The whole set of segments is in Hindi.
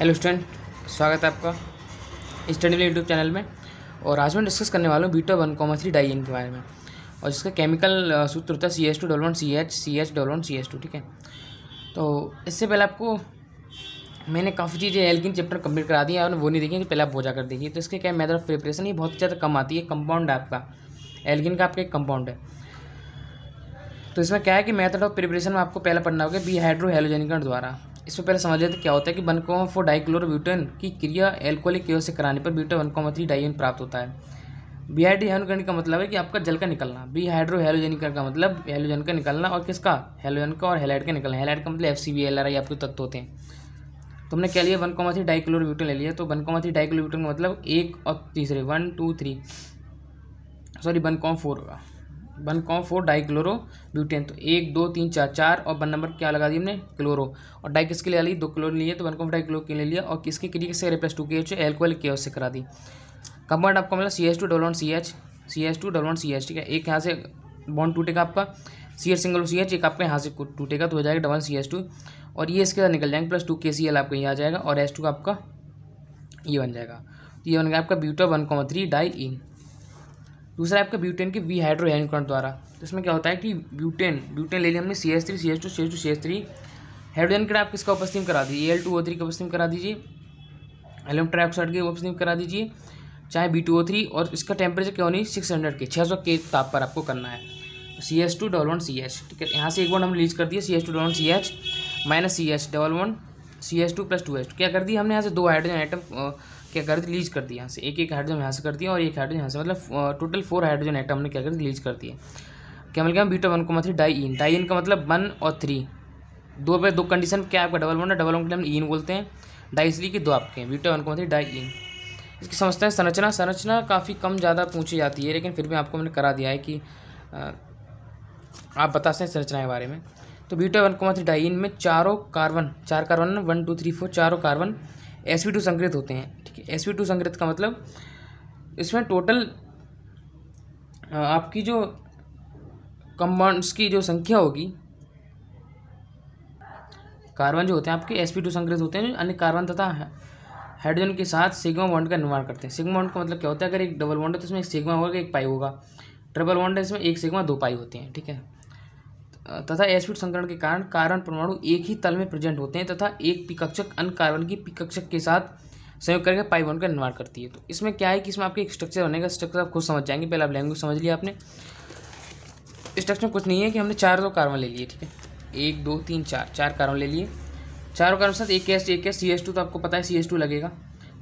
हेलो स्टूडेंट स्वागत है आपका स्टडी यूट्यूब चैनल में और आज मैं डिस्कस करने वाला हूँ beta one comma three diene के बारे में और जिसका केमिकल सूत्र होता है C H two double one C H C H double one C H two ठीक है तो इससे पहले आपको मैंने काफ़ी चीज़ें एल्किन चैप्टर कंप्लीट करा दी है और वो नहीं देखी तो पहले आप बोझा कर देखिए तो इसके क्या मैदर ऑफ प्रिपरेशन ये बहुत ज़्यादा कम आती है कंपाउंड है आपका एल्किन का आपका एक कंपाउंड है तो इसमें क्या है कि मैथड ऑफ प्रिपरेशन में आपको पहला पढ़ना होगा बी हाइड्रो हेलोजेनिकन द्वारा इसमें पहले समझ लेते क्या होता है कि वन कॉमा फोर ब्यूटेन की क्रिया एल्कोहलिक क्योर से कराने पर butane one comma three diene प्राप्त होता है बी आई डी बीहाइड्रोहेलोजन का मतलब है कि आपका जल का निकलना बी बीहाइड्रोहेलोजनिकरण का मतलब हेलोजन का निकलना और किसका हेलोजन का और हेलाइड का निकलना हेलाइड का मतलब F C B L R I आपके तत्व होते हैं तो हमने क्या लिया वन कॉमा थ्री ब्यूटेन ले लिया तो वन कॉमा थ्री ब्यूटेन का मतलब एक और तीसरे one two three sorry one comma four का one comma four dichloro butane तो एक दो तीन चार चार और वन नंबर क्या लगा दिया हमने क्लोरो और डाई किसके लिए ली दो क्लोरो लिए तो वन कॉम डाई क्लोरो के लिए लिया और किसके क्रिया से प्लस टू के एच एल्कोहल के से करा दी कंपाउंड आपको मिला C H two double one C H C H two double one C H ठीक है एक यहाँ से बॉन्ड टूटेगा आपका C H single C H एक आपका यहाँ से टूटेगा तो हो जाएगा डबल सी एच टू और ये इसके साथ निकल जाएंगे प्लस टू के सी एल आपका ये आ जाएगा और एस टू आपका ये बन जाएगा तो ये बन गया आपका buta one comma three diene दूसरा आपका ब्यूटेन के वी हाइड्रो कॉन्ट द्वारा तो इसमें क्या होता है कि ब्यूटेन ब्यूटेन ले लिया हमने C S three C S two C S two C S three hydrogen के आप किसका उपस्थिम करा दीजिए एल टू ओ थ्री का उपस्थिम करा दीजिए एलम ट्राइऑक्साइड के उपस्थिम करा दीजिए चाहे बी टू ओ थ्री और इसका टेम्परेचर क्या होनी सिक्स हंड्रेड के छः सौ के ताप पर आपको करना है C S two double one C H ठीक है यहाँ से एक बार हम रिलीज कर दिए C S two double one C H minus C H double one C S two plus two H क्या कर दिया हमने यहाँ से दो हाइड्रोजन आइटम क्या कर रिलीज कर दिया यहाँ से एक एक हाइड्रोजन यहाँ से कर दिया और एक हाइड्रोजन यहाँ से मतलब टोटल फोर हाइड्रोजन आइटम हमने क्या कर रिलीज कर दिया क्या मिल गया बीटा वन को मतलब डाई इन डाई इन का मतलब वन और थ्री दो पे दो कंडीशन क्या आपका डबल वन है डबल वन के हम इन बोलते हैं डाई थ्री के दो आपके हैं बीटा वन को मतलब डाई इन इसकी समझते हैं संरचना संरचना काफ़ी कम ज़्यादा पूछी जाती है लेकिन फिर भी आपको मैंने करा दिया है कि आप बता सकते हैं संरचना के बारे में तो बीटा वन को मतलब डाई इन में चारों कार्बन चार carbon one two three four चारों कार्बन एस वी टू संकृत होते हैं ठीक है एस वी टू संकृत का मतलब इसमें टोटल आपकी जो कंपाउंड्स की जो संख्या होगी कार्बन जो होते हैं आपके एस पी टू संकृत होते हैं जो अन्य कार्बन तथा हाइड्रोजन के साथ सिग्मा बॉन्ड का निर्माण करते हैं सिग्मा बॉन्ड का मतलब क्या होता है अगर एक डबल बॉन्ड है तो इसमें एक सिग्मा होगा एक पाई होगा ट्रिपल बॉन्ड है इसमें एक सिग्मा दो पाई होते हैं ठीक है तथा एसिड संकरण के कारण कार्बन परमाणु एक ही तल में प्रेजेंट होते हैं तथा एक पिकक्षक अन्य कार्बन की पिकक्षक के साथ संयोग करके पाई बॉन्ड का निर्माण करती है तो इसमें क्या है कि इसमें आपके एक स्ट्रक्चर बनेगा स्ट्रक्चर आप खुद समझ जाएंगे पहले आप लैंग्वेज समझ लिया आपने स्ट्रक्चर कुछ नहीं है कि हमने चार दो कार्बन ले लिए ठीक है एक दो तीन चार चार कार्बन ले लिए चारों कार्बन साथ एक एस एक एस सी एस टू तो आपको पता है सी एस टू लगेगा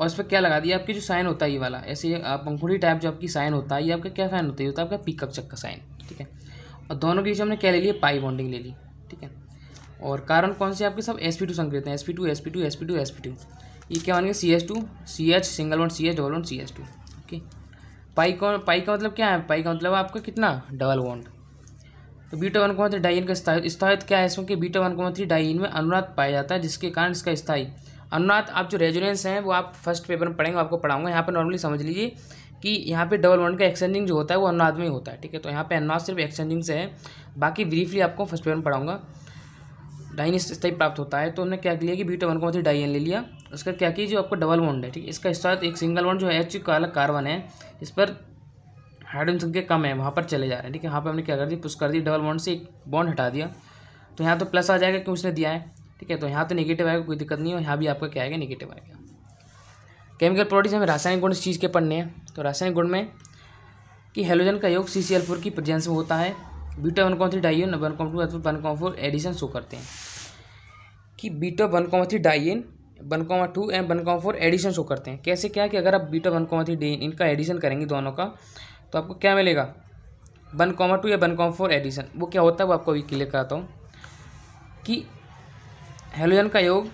और इस पर क्या लगा दिया आपके जो साइन होता है ये वाला ऐसे पंखुड़ी टाइप जो आपकी साइन होता है ये आपका क्या साइन होता है ये होता है आपका पिकअप चक का साइन ठीक है और दोनों के बीच हमने क्या ले लिया पाई बॉन्डिंग ले ली ठीक है और कारण कौन से आपके सब एस पी टू संकेत हैं S P two S P two S P two S P two ये क्या बनेंगे C S two C H single one C H double one C S two okay pi कौन पाई का मतलब क्या है पाई का मतलब आपका कितना डबल वॉन्ड तो beta one comma three diene का स्थायित्व क्या है इसमें कि beta one comma three diene में अनुनाद पाया जाता है जिसके कारण इसका स्थायी अनुनाद आप जो रेजोनेंस हैं वो आप फर्स्ट पेपर में पढ़ेंगे आपको पढ़ाऊंगा यहाँ पर नॉर्मली समझ लीजिए कि यहाँ पे डबल बॉन्ड का एक्सचेंजिंग जो होता है वो अनुनाद में होता है ठीक है तो यहाँ पे अनुनाद सिर्फ एक्सचेंजिंग से है बाकी ब्रीफली आपको फर्स्ट पेयर में पढ़ाऊंगा डाइन टाइप प्राप्त होता है तो हमने क्या लिया कि बीटा वन को मतलब डाइन ले लिया उसका क्या किया जो आपका डबल बॉन्ड है ठीक है इसका साथ एक सिंगल बॉन्ड जो है एच का अलग कार्बन है इस पर हाइड्रोजन संख्या कम है वहाँ पर चले जा रहे हैं ठीक है यहाँ पर हमने क्या कर दी पुष्ट कर दी डबल बॉन्ड से एक बॉन्ड हटा दिया तो यहाँ तो प्लस आ जाएगा क्यों उसने दिया है ठीक है तो यहाँ तो निगेटिव आएगा कोई दिक्कत नहीं है यहाँ भी आपका क्या आएगा निगेटिव आएगा केमिकल प्रॉपर्टीज हमें रासायनिक गुण इस चीज़ के पढ़ने हैं तो रासायनिक गुण में कि हेलोजन का योग सी सी एल फोर की प्रजेंस में होता है beta one comma three diene one comma two one comma four addition show करते हैं कि beta one comma three diene one comma two and one comma four addition show करते हैं कैसे क्या कि अगर आप बीटा वन कॉमा थ्री डी इनका एडिशन करेंगे दोनों का तो आपको क्या मिलेगा वन कॉम टू या वन कॉम फोर एडिशन वो क्या होता है वो आपको अभी क्लियर कराता हूँ कि हेलोजन का योग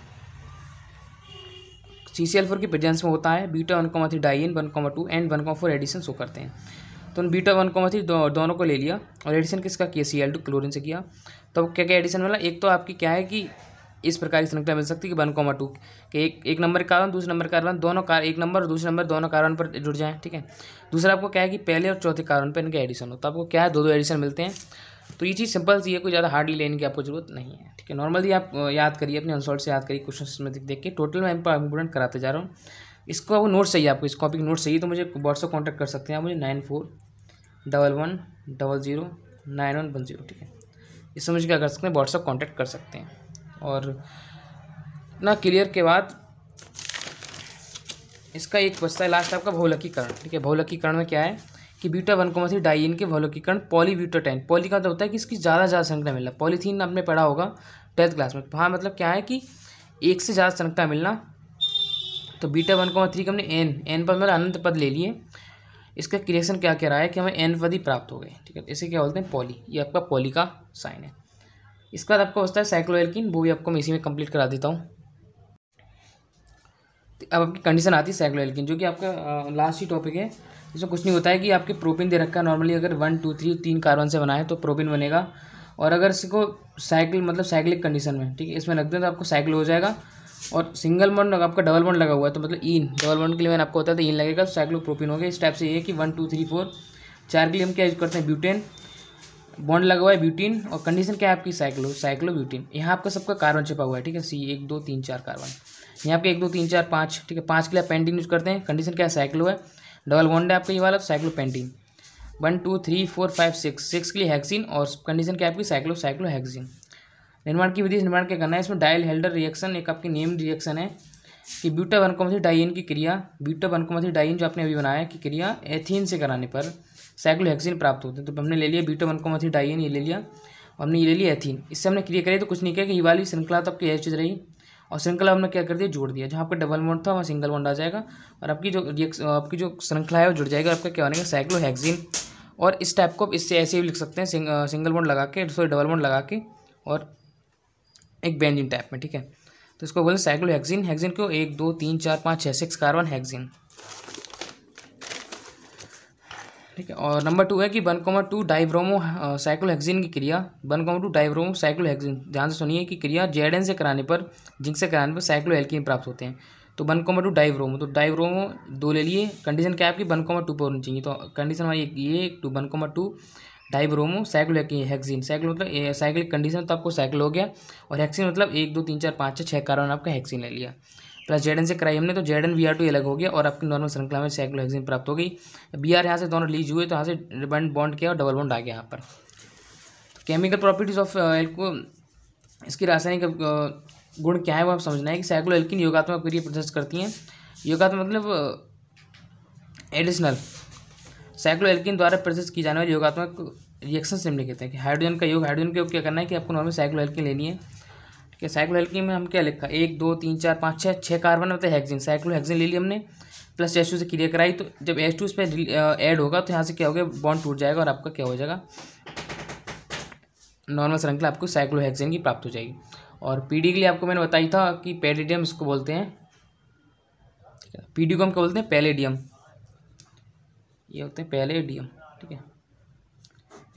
सी सी एल फोर की प्रेजेंस में होता है beta one comma three diene one comma two and one comma four addition show करते हैं तो उन बीटा वन कॉमा थ्री दोनों को ले लिया और एडिशन किसका किया सी एल टू क्लोरिन से किया तो क्या क्या एडिशन मिला एक तो आपकी क्या है कि इस प्रकार की संख्या मिल सकती है कि वन कॉमा टू के एक एक नंबर कारण दूसरे नंबर कारण दोनों कार एक नंबर और दूसरे नंबर दोनों कारण पर जुड़ जाएँ ठीक है दूसरा आपको क्या है कि पहले और चौथे कारण पर इनका एडिशन हो तो आपको क्या है दो दो एडिशन मिलते हैं तो ये चीज़ सिंपल सी है कोई ज़्यादा हार्डली लेने की आपको जरूरत नहीं है ठीक है नॉर्मली आप याद करिए अपने अनसॉल्ट से याद करिए क्वेश्चन में देख के टोटल मैं इम्पोर्टेंट कराते जा रहा हूँ इसको आपको नोट चाहिए आपको इस कॉपी नोट चाहिए तो मुझे व्हाट्सअप कॉन्टैक्ट कर सकते हैं आप मुझे nine four double one double zero nine one one zero ठीक है इससे मुझे क्या कर सकते हैं व्हाट्सअप कॉन्टैक्ट कर सकते हैं और ना क्लियर के बाद इसका एक बचता है लास्ट आपका बहुलकीकरण ठीक है बहुलकीकरण में क्या है कि beta one comma three diene के वलोकीकरण पॉलीब्यूटाटाइन पॉली का मतलब होता है कि इसकी ज़्यादा ज़्यादा संख्या मिलना पॉलीथीन आपने पढ़ा होगा टेंथ क्लास में हाँ मतलब क्या है कि एक से ज़्यादा संख्या मिलना तो बीटा वन कोमा थ्री का हमने एन एन पद मतलब अनंत पद ले लिए इसका क्रिएशन क्या कह रहा है कि हमें एन पद ही प्राप्त हो गए ठीक है तो इसे क्या बोलते हैं पॉली ये आपका पॉली का साइन है इसके बाद आपको होता है साइक्लोएल्किन वो भी आपको मैं इसी में कंप्लीट करा देता हूँ अब आपकी कंडीशन आती है एल्किन जो कि आपका लास्ट ही टॉपिक है इसमें कुछ नहीं होता है कि आपके प्रोपिन दे रखा है नॉर्मली अगर वन टू थ्री तीन कार्बन से बना है तो प्रोपिन बनेगा और अगर इसको साइकिल मतलब साइक्लिक कंडीशन में ठीक है इसमें रख दें तो आपको साइकिल हो जाएगा और सिंगल बॉन्ड आपका डबल बॉन्ड लगा हुआ है तो मतलब इन डबल बॉन्ड के लिए मैंने आपको होता है तो इन लगेगा तो साइक्लो प्रोपिन हो गया इस टाइप से ये है कि वन टू थ्री फोर चार के लिए हम क्या यूज करते हैं ब्यूटेन बॉन्ड लगा हुआ है ब्यूटीन और कंडीशन क्या है आपकी साइक्लो साइक्लो ब्यूटीन यहाँ आपका सबका कार्बन छिपा हुआ है ठीक है सी एक दो तीन चार कार्बन यहाँ पे एक दो तीन चार पाँच ठीक है पाँच के लिए पेंटिन यूज करते हैं कंडीशन क्या है साइक्लो है डबल वन है आपका ये वाला cyclopentene one two three four five six six के लिए हैक्सिन और कंडीशन क्या है आपकी साइक्लो साइक्लो हैक्सिन निर्माण की विधि निर्माण क्या करना है इसमें डायल हेल्डर रिएक्शन एक आपकी नेम रिएक्शन है कि ब्यूटा वनकोमथी डाइन की क्रिया ब्यूटा वनकोमथी डाइन जो आपने अभी बनाया कि क्रिया एथीन से कराने पर साइक्लोहेक्सिन प्राप्त होते हैं तो हमने ले लिया ब्यूटा वनकोमथी डाइन ये ले लिया और हमने ये ले लिया एथीन इससे हमने क्रिया करी तो कुछ नहीं किया कि ये वाली श्रृंखला तो आपकी यह चीज़ रही और श्रृंखला हमने क्या कर दिया जोड़ दिया जहाँ आपका डबल बॉन्ड था वहाँ सिंगल बॉन्ड आ जाएगा और आपकी जो ये आपकी जो श्रृंखला है वो जुड़ जाएगी आपका क्या बनेगा हैगजीन और इस टाइप को आप इससे ऐसे भी लिख सकते हैं सिंग, सिंगल बॉन्ड लगा के सॉरी डबल बॉन्ड लगा के और एक बेंजिन टाइप में ठीक है तो इसको बोलते हैं हैगजीन हैगजीन को एक दो तीन चार पाँच छः सिक्स कार्बन हैगजीन ठीक है और नंबर टू है कि one comma two dibromo cyclohexene की क्रिया one comma two dibromo cyclohexene ध्यान से सुनिए कि क्रिया जेड से कराने पर जिंक से कराने पर साइक्लोहेल्किन प्राप्त होते हैं तो वन कॉमा टू डाइब्रोमो तो डाइब्रोमो दो ले लिए कंडीशन क्या है आपकी वन कॉमा टू पर होनी चाहिए तो कंडीशन हमारी ये two one comma two dibromo cyclohexene cyclo मतलब साइक्लिक कंडीशन तो आपको साइकिल हो गया और हेक्सिन मतलब एक दो तीन चार पाँच छः कारण आपका हेक्सिन ले लिया प्लस जेडन से कराई हमने तो जेडन एन आर टू अलग हो गया और आपकी नॉर्मल श्रृंखला में साइक्लोहेक्सिन प्राप्त हो गई बी आर यहाँ से दोनों लीज हुए तो यहाँ से बंड बॉन्ड किया और डबल बॉन्ड आ गया यहाँ पर केमिकल प्रॉपर्टीज ऑफ एल्को इसकी रासायनिक uh, गुण क्या है वो आप समझना है कि साइक्लो एल्किन योगात्मक क्रिया प्रदर्शित करती हैं योगात्मक मतलब एडिशनल साइक्लो एल्किन द्वारा प्रदर्शित की जाने वाली योगात्मक रिएक्शन लिखते हैं कि हाइड्रोजन का योग हाइड्रोजन का योग क्या करना है कि आपको नॉर्मल साइक्लो एल्किन लेनी है कि साइक्लोहेल्किन में हम क्या लिखा एक दो तीन चार पाँच छः छः कार्बन होते हैंगजिन साइक्लो हैगजिन ले ली हमने प्लस एच टू से क्रिया कराई तो जब एच टू इस पर ऐड होगा तो यहाँ से क्या हो गया बॉन्ड टूट जाएगा और आपका क्या हो जाएगा नॉर्मल श्रृंखला आपको हैगजिन की प्राप्त हो जाएगी और पीडी के लिए आपको मैंने बताई था कि पेडिडियम इसको बोलते हैं पीडी को हम क्या बोलते हैं पेलेडियम ये होते हैं पैलेडियम ठीक है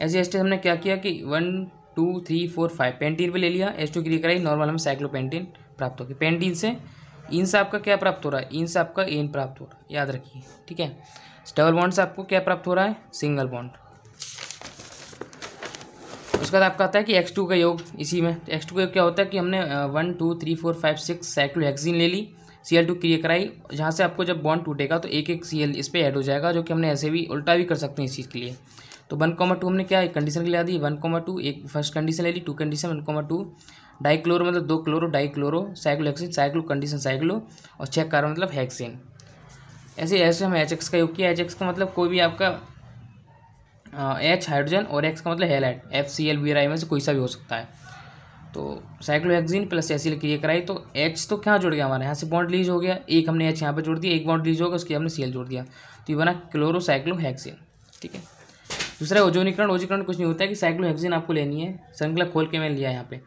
ऐसे ऐसे हमने क्या किया कि one two three four five pentene पे ले लिया एस टू क्लियर कराई नॉर्मल हमें साइक्लोपेंटीन प्राप्त होगी पेंटीन से इन से आपका क्या प्राप्त हो रहा है इन से आपका एन प्राप्त हो रहा है याद रखिए ठीक है डबल बॉन्ड से आपको क्या प्राप्त हो रहा है सिंगल बॉन्ड उसके बाद आपका आता है कि एक्स टू का योग इसी में एक्स तो टू का योग क्या होता है कि हमने one two three four five six cyclo cyclohexene ले ली सी एल टू क्रिया कराई जहाँ से आपको जब बॉन्ड टूटेगा तो एक एक सी एल इस पर ऐड हो जाएगा जो कि हमने ऐसे भी उल्टा भी कर सकते हैं इस चीज़ के लिए तो वन कॉमा टू हमने क्या एक कंडीशन के लिए दी वन कॉमा टू एक फर्स्ट कंडीशन ले ली two condition one comma two dichloro मतलब दो chloro dichloro cyclohexene cyclo condition cyclo और चेक कार्बन मतलब हैक्सिन ऐसे ऐसे हम एच एक्स का योग किया एच एक्स का मतलब कोई भी आपका एच हाइड्रोजन और एक्स का मतलब halide F C L B में से कोई सा भी हो सकता है तो साइक्लोहेक्सिन प्लस सी क्रिया कराई तो एच तो क्या जुड़ गया हमारे यहाँ से बॉन्ड लीज हो गया एक हमने एच यहाँ पे जोड़ दिया एक बॉन्ड लीज हो गया उसके हमने सी एल जोड़ दिया तो ये बना क्लोरोसाइक्लोहेक्सिन ठीक है दूसरा ओजोनीकरण ओजीकरण कुछ नहीं होता है कि साइक्लोहेक्सिन आपको लेनी है श्रृंखला खोल के मैंने लिया यहाँ पे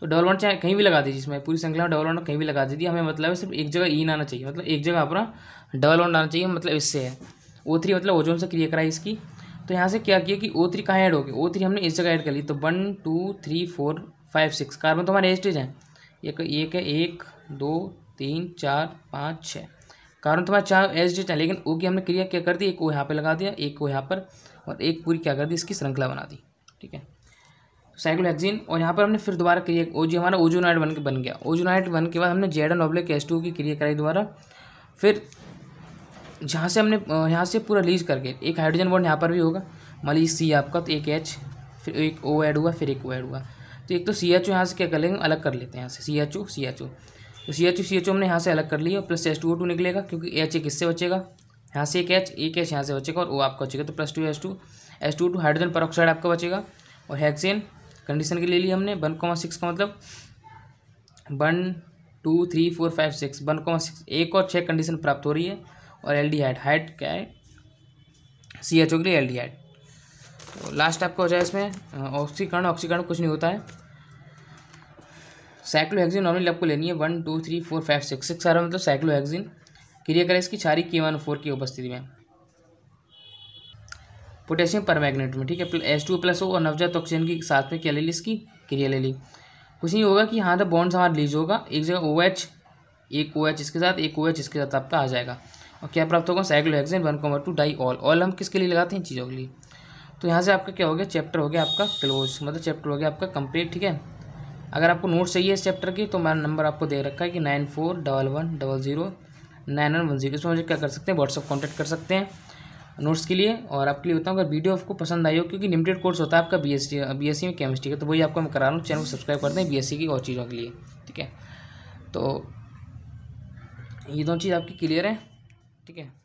तो डबल वन चाहे कहीं भी लगा दीजिए इसमें पूरी श्रृंखला डबल वन कहीं भी लगा दीजिए हमें मतलब सिर्फ एक जगह ईन e आना चाहिए मतलब एक जगह अपना डबल वन आना चाहिए मतलब इससे है ओ थ्री मतलब ओजोन से क्रिया कराई इसकी तो यहाँ से क्या किया कि ओ थ्री कहाँ ऐड हो गया ओ थ्री हमने इस जगह ऐड कर ली तो one two three four five six carbon तो हमारे एस्टेज हैं एक एक है एक दो तीन चार पाँच छः कारण तो हमारे चार एच डी चाहे लेकिन ओ की हमने क्रिया क्या कर दी एक को यहाँ पर लगा दिया एक को यहाँ पर और एक पूरी क्या कर दी इसकी श्रृंखला बना दी ठीक है तो साइक्लोहेक्सिन और यहाँ पर हमने फिर दोबारा क्रिया ओ जी हमारा ओजोनाइट बन के बन गया ओजोनाइट बन के बाद हमने Z N oblique S two की क्रिया कराई दोबारा फिर जहाँ से हमने यहाँ से पूरा लीज करके एक हाइड्रोजन बॉन्ड यहाँ पर भी होगा मान लीजिए सी आपका तो एक एच फिर एक ओ ऐड हुआ फिर एक ओ ऐड हुआ तो एक तो सी एच ओ यहाँ से क्या कर लेंगे अलग कर लेते हैं यहाँ से C H O C H O तो सी एच सी एच हमने यहाँ से अलग कर लिया plus H two O two निकलेगा क्योंकि एच ए किससे बचेगा यहाँ से एक एच एक एच यहाँ से बचेगा और वो आपका बचेगा तो plus two H two H two two hydrogen peroxide आपका बचेगा और हैक्सेन कंडीशन की ले ली हमने वन कॉमा सिक्स का मतलब one two three four five six one comma six एक और छः कंडीशन प्राप्त हो रही है और एल डी हाइट हाइट क्या है सी एच ओ के लिए एल डी हाइट तो लास्ट आपका हो जाए इसमें ऑक्सीकरण ऑक्सीकरण कुछ नहीं होता है साइक्लोहेक्सिन नॉर्मली आपको लेनी है one two three four five six six आ रहा मतलब साइक्लोहेक्सिन क्रिया करें इसकी क्षारी के वन फोर की उपस्थिति में पोटेशियम मैग्नेट में ठीक है एस टू प्लस ओ और नवजात ऑक्सीजन की साथ में क्या ले ली इसकी क्रिया ले ली कुछ नहीं होगा कि यहाँ तो बॉन्ड्स हमारा रिलीज होगा एक जगह ओ एच एक ओ एच इसके साथ एक ओ एच इसके साथ आपका आ जाएगा और क्या प्राप्त होगा cyclohexene one comma two diol ol हम किसके लिए लगाते हैं चीज़ों के लिए तो यहाँ से आपका क्या हो गया चैप्टर हो गया आपका क्लोज मतलब चैप्टर हो गया आपका कंप्लीट ठीक है अगर आपको नोट्स चाहिए इस चैप्टर की तो मेरा नंबर आपको दे रखा है कि nine four double one double zero nine one one zero इसमें मुझे क्या कर सकते हैं व्हाट्सअप कॉन्टैक्ट कर सकते हैं नोट्स के लिए और आपके लिए बताऊँ अगर वीडियो आपको पसंद आई हो क्योंकि लिमिटेड कोर्स होता है आपका बी एस सी में केमिस्ट्री का तो वही आपको मैं करा रहा हूँ चैनल को सब्सक्राइब कर दें बीएससी की और चीज़ों के लिए ठीक है तो ये दोनों चीज़ आपकी क्लियर है ठीक है